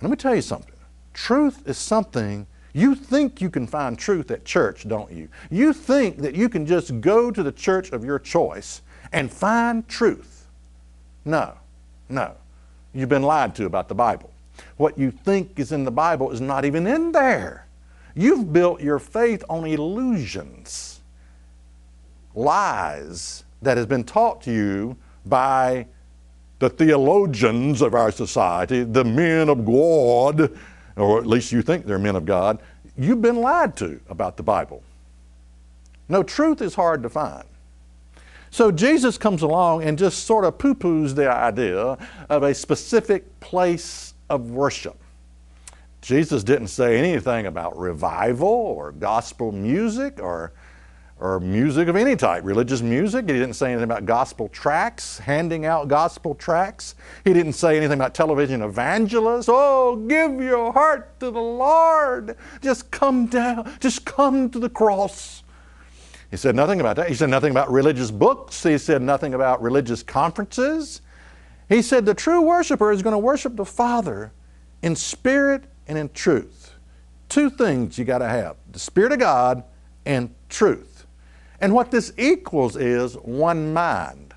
let me tell you something. Truth is something you think you can find truth at church, don't you? You think that you can just go to the church of your choice and find truth. No, no. You've been lied to about the Bible. What you think is in the Bible is not even in there. You've built your faith on illusions, lies that has been taught to you by the theologians of our society, the men of God, or at least you think they're men of God, you've been lied to about the Bible. No, truth is hard to find. So Jesus comes along and just sort of poo poos the idea of a specific place of worship. Jesus didn't say anything about revival or gospel music or or music of any type, religious music. He didn't say anything about gospel tracts, handing out gospel tracts. He didn't say anything about television evangelists. Oh, give your heart to the Lord. Just come down, just come to the cross. He said nothing about that. He said nothing about religious books. He said nothing about religious conferences. He said the true worshiper is going to worship the Father in spirit and in truth. Two things you got to have the Spirit of God and truth. And what this equals is one mind.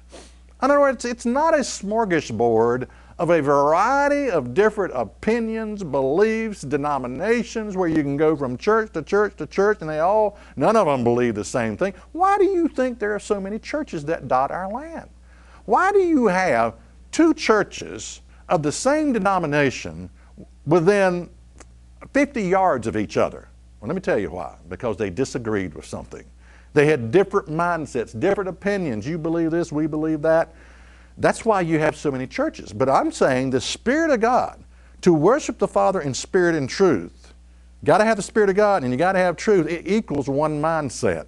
In other words, it's not a smorgasbord of a variety of different opinions, beliefs, denominations, where you can go from church to church to church, and they all, none of them believe the same thing. Why do you think there are so many churches that dot our land? Why do you have two churches of the same denomination within 50 yards of each other? Well, let me tell you why. Because they disagreed with something. They had different mindsets, different opinions. You believe this, we believe that. That's why you have so many churches. But I'm saying the Spirit of God, to worship the Father in spirit and truth, got to have the Spirit of God and you got to have truth. It equals one mindset.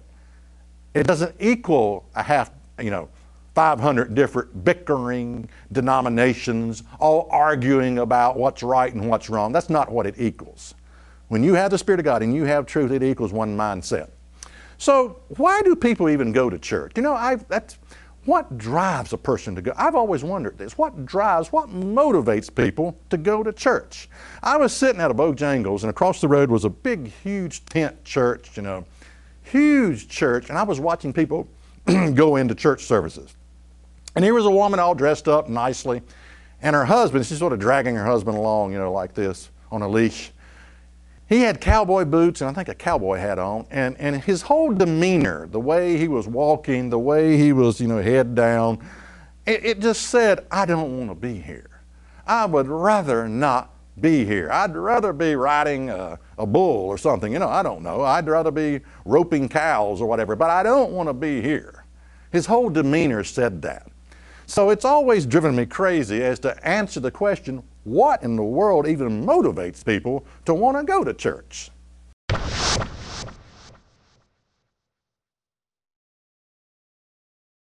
It doesn't equal a half, you know, 500 different bickering denominations, all arguing about what's right and what's wrong. That's not what it equals. When you have the Spirit of God and you have truth, it equals one mindset. So why do people even go to church? You know, I, that's, what drives a person to go? I've always wondered this. What drives, what motivates people to go to church? I was sitting at a Bojangles and across the road was a big, huge tent church, you know, huge church, and I was watching people go into church services. And here was a woman all dressed up nicely, and her husband, she's sort of dragging her husband along, you know, like this on a leash. He had cowboy boots and I think a cowboy hat on, and, and his whole demeanor, the way he was walking, the way he was, you know, head down, it, it just said, I don't want to be here. I would rather not be here. I'd rather be riding a, a, bull or something. You know, I don't know. I'd rather be roping cows or whatever, but I don't want to be here. His whole demeanor said that. So it's always driven me crazy as to answer the question, what in the world even motivates people to want to go to church?